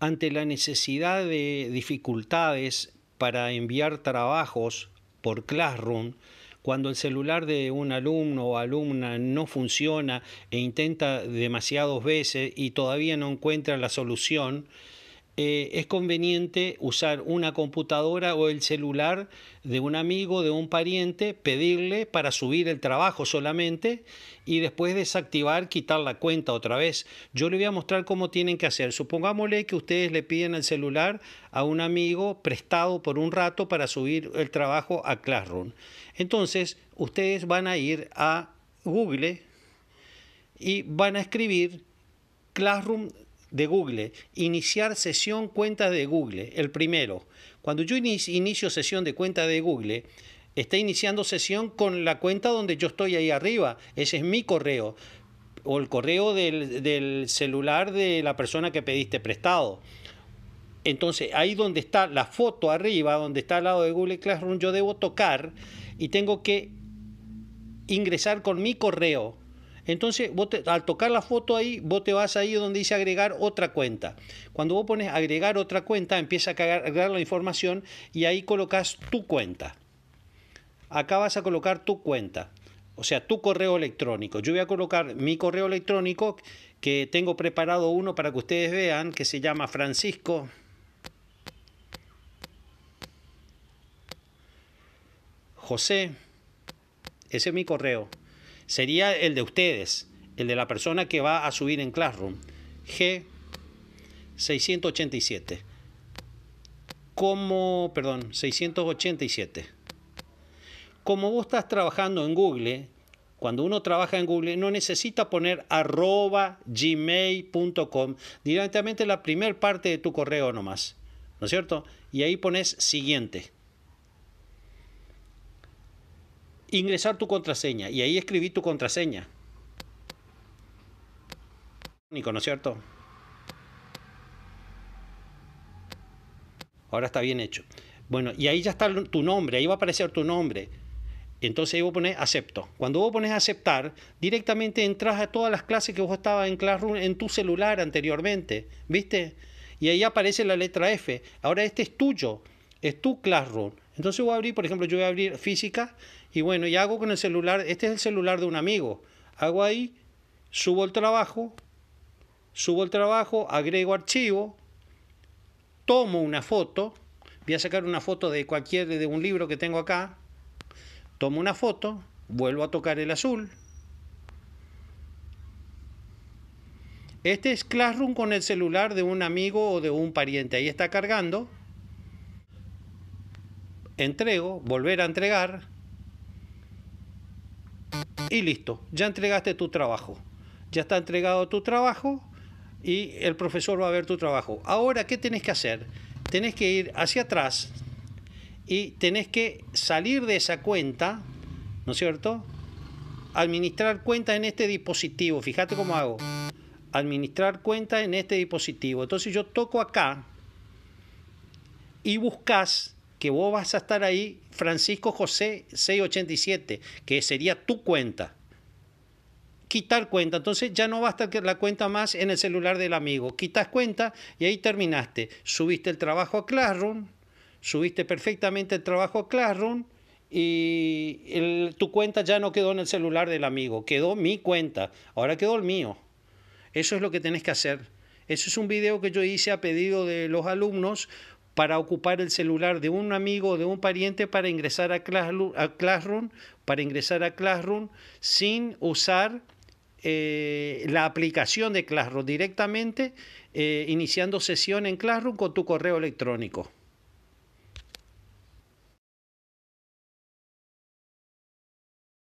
ante la necesidad de dificultades para enviar trabajos por Classroom, cuando el celular de un alumno o alumna no funciona e intenta demasiadas veces y todavía no encuentra la solución, eh, es conveniente usar una computadora o el celular de un amigo, de un pariente, pedirle para subir el trabajo solamente y después desactivar, quitar la cuenta otra vez. Yo le voy a mostrar cómo tienen que hacer. Supongámosle que ustedes le piden el celular a un amigo prestado por un rato para subir el trabajo a Classroom. Entonces, ustedes van a ir a Google y van a escribir Classroom de Google, iniciar sesión cuenta de Google, el primero. Cuando yo inicio sesión de cuenta de Google, está iniciando sesión con la cuenta donde yo estoy ahí arriba, ese es mi correo, o el correo del, del celular de la persona que pediste prestado. Entonces, ahí donde está la foto arriba, donde está al lado de Google Classroom, yo debo tocar y tengo que ingresar con mi correo entonces, al tocar la foto ahí, vos te vas ahí donde dice agregar otra cuenta. Cuando vos pones agregar otra cuenta, empieza a cargar la información y ahí colocas tu cuenta. Acá vas a colocar tu cuenta, o sea, tu correo electrónico. Yo voy a colocar mi correo electrónico, que tengo preparado uno para que ustedes vean, que se llama Francisco. José, ese es mi correo sería el de ustedes, el de la persona que va a subir en Classroom. G687. Como, perdón, 687. Como vos estás trabajando en Google, cuando uno trabaja en Google, no necesita poner arroba gmail.com, directamente la primer parte de tu correo nomás, ¿no es cierto? Y ahí pones siguiente. ingresar tu contraseña y ahí escribí tu contraseña. ¿No es cierto? Ahora está bien hecho. Bueno, y ahí ya está tu nombre, ahí va a aparecer tu nombre. Entonces ahí vos pones acepto. Cuando vos pones aceptar, directamente entras a todas las clases que vos estabas en Classroom en tu celular anteriormente, ¿viste? Y ahí aparece la letra F. Ahora este es tuyo, es tu Classroom. Entonces voy a abrir, por ejemplo, yo voy a abrir física y bueno, y hago con el celular, este es el celular de un amigo. Hago ahí, subo el trabajo, subo el trabajo, agrego archivo, tomo una foto, voy a sacar una foto de cualquier, de un libro que tengo acá, tomo una foto, vuelvo a tocar el azul. Este es Classroom con el celular de un amigo o de un pariente. Ahí está cargando entrego, volver a entregar y listo, ya entregaste tu trabajo, ya está entregado tu trabajo y el profesor va a ver tu trabajo. Ahora, ¿qué tenés que hacer? Tenés que ir hacia atrás y tenés que salir de esa cuenta, ¿no es cierto? Administrar cuenta en este dispositivo, fíjate cómo hago. Administrar cuenta en este dispositivo. Entonces yo toco acá y buscas que vos vas a estar ahí, Francisco José 687, que sería tu cuenta. Quitar cuenta, entonces ya no basta que la cuenta más en el celular del amigo. Quitas cuenta y ahí terminaste. Subiste el trabajo a Classroom, subiste perfectamente el trabajo a Classroom y tu cuenta ya no quedó en el celular del amigo, quedó mi cuenta, ahora quedó el mío. Eso es lo que tenés que hacer. Eso es un video que yo hice a pedido de los alumnos para ocupar el celular de un amigo o de un pariente para ingresar a Classroom, a Classroom para ingresar a Classroom sin usar eh, la aplicación de Classroom, directamente eh, iniciando sesión en Classroom con tu correo electrónico.